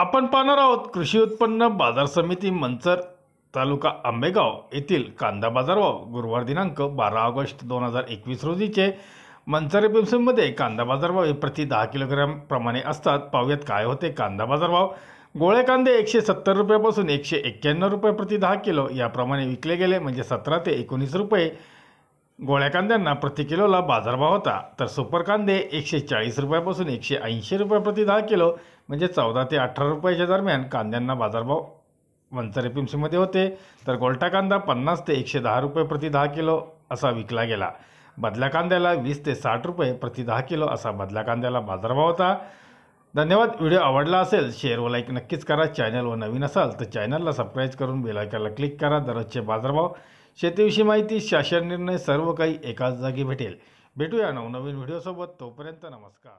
आपण पाहणार आहोत कृषी उत्पन्न बाजार समिती मंचर तालुका आंबेगाव येथील कांदा बाजारभाव गुरुवार दिनांक बारा ऑगस्ट दोन हजार एकवीस रोजीचे मंचर बेमसीमध्ये कांदा बाजारभाव हे प्रति दहा किलोग्रॅम प्रमाणे असतात पाहुयात काय होते कांदा बाजारभाव गोळे कांदे एकशे सत्तर रुपयापासून एकशे एक्क्याण्णव रुपये प्रति दहा किलो याप्रमाणे विकले गेले म्हणजे सतरा ते एकोणीस रुपये गोळ्या कांद्यांना प्रति किलोला बाजारभाव होता तर सुपर कांदे एकशे चाळीस रुपयापासून एकशे ऐंशी रुपये प्रति दहा किलो म्हणजे चौदा ते अठरा रुपयाच्या दरम्यान कांद्यांना बाजारभाव वंचर पिंपशीमध्ये होते तर गोलटा कांदा पन्नास ते एकशे दहा रुपये प्रति दहा किलो असा विकला गेला बदल्या कांद्याला वीस ते साठ रुपये प्रति दहा किलो असा बदल्या कांद्याला बाजारभाव होता धन्यवाद व्हिडिओ आवडला असेल शेअर व लाईक नक्कीच करा व नवीन असाल तर चॅनलला सबस्क्राईब करून बेलायकनला क्लिक करा दररोजचे बाजारभाव शेतीविषयी माहिती शासन निर्णय सर्व काही एकाच जागी भेटेल भेटूया नवनवीन व्हिडिओसोबत तोपर्यंत नमस्कार